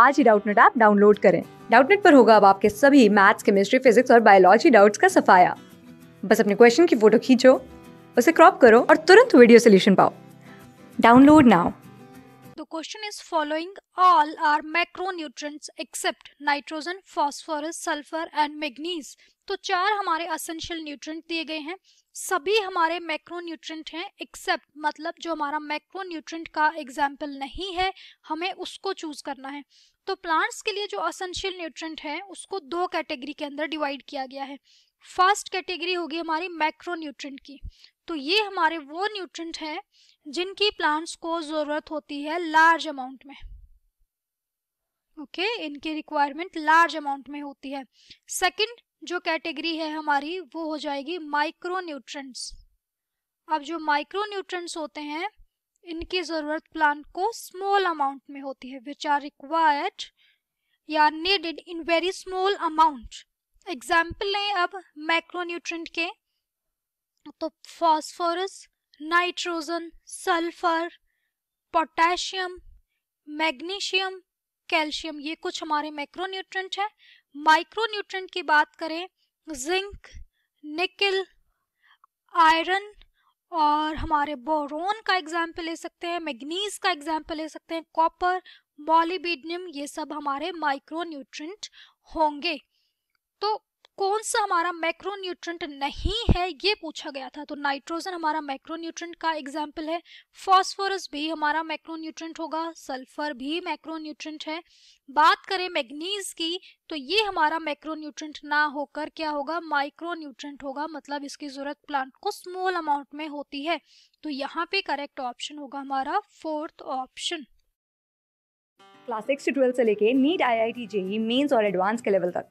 आज ही Doubtnut app download करें डाउटनेट पर होगा अब आपके सभी मैथ्स केमिस्ट्री फिजिक्स और बायोलॉजी डाउट्स का सफाया बस अपने क्वेश्चन की फोटो खींचो उसे क्रॉप करो और तुरंत वीडियो सोल्यूशन पाओ download now The question is following all are macronutrients except nitrogen, phosphorus, sulfur and manganese. तो चार हमारे असेंशियल न्यूट्रिएंट दिए गए हैं सभी हमारे मैक्रोन्यूट्रेंट हैं एक्सेप्ट मतलब जो हमारा मैक्रोन्यूट्रेंट का एग्जाम्पल नहीं है हमें उसको चूज करना है तो प्लांट्स के लिए जो असेंशियल न्यूट्रेंट है उसको दो कैटेगरी के अंदर डिवाइड किया गया है फर्स्ट कैटेगरी होगी हमारी मैक्रोन्यूट्रेंट की तो ये हमारे वो न्यूट्रेंट हैं जिनकी प्लांट्स को ज़रूरत होती है लार्ज अमाउंट में ओके okay? इनकी रिक्वायरमेंट लार्ज अमाउंट में होती है सेकंड जो कैटेगरी है हमारी वो हो जाएगी माइक्रो न्यूट्रंट्स अब जो माइक्रो न्यूट्रंट्स होते हैं इनकी ज़रूरत प्लांट को स्मॉल अमाउंट में होती है विच आर रिक्वायर्ड या needed in very small amount example लें अब माइक्रो न्यूट्रंट के तो phosphorus nitrogen sulphur potassium magnesium calcium ये कुछ हमारे मैक्रोन्यूट्रंट है माइक्रोन्यूट्रंट की बात करें जिंक निकल आयरन और हमारे बोरोन का एग्जाम्पल ले सकते हैं मैग्नीज का एग्जाम्पल ले सकते हैं कॉपर मॉलीबीडनियम ये सब हमारे माइक्रोन्यूट्रंट होंगे तो कौन सा हमारा मैक्रोन्यूट्रंट न्यूट्रंट नहीं है ये पूछा गया था तो नाइट्रोजन हमारा मैक्रोन्यूट्रंट का एग्जाम्पल है फॉस्फोरस भी हमारा मैक्रोन्यूट्रंट होगा सल्फर भी मैक्रोन्यूट्रंट है बात करें मैग्नीज की तो ये हमारा मैक्रोन्यूट्रंट ना होकर क्या होगा माइक्रोन्यूट्रंट होगा मतलब इसकी जरूरत प्लांट को स्मॉल अमाउंट में होती है तो यहाँ पे करेक्ट ऑप्शन होगा हमारा फोर्थ ऑप्शन क्लास सिक्स से लेके NEET I I T JEE mains और एडवांस के लेवल तक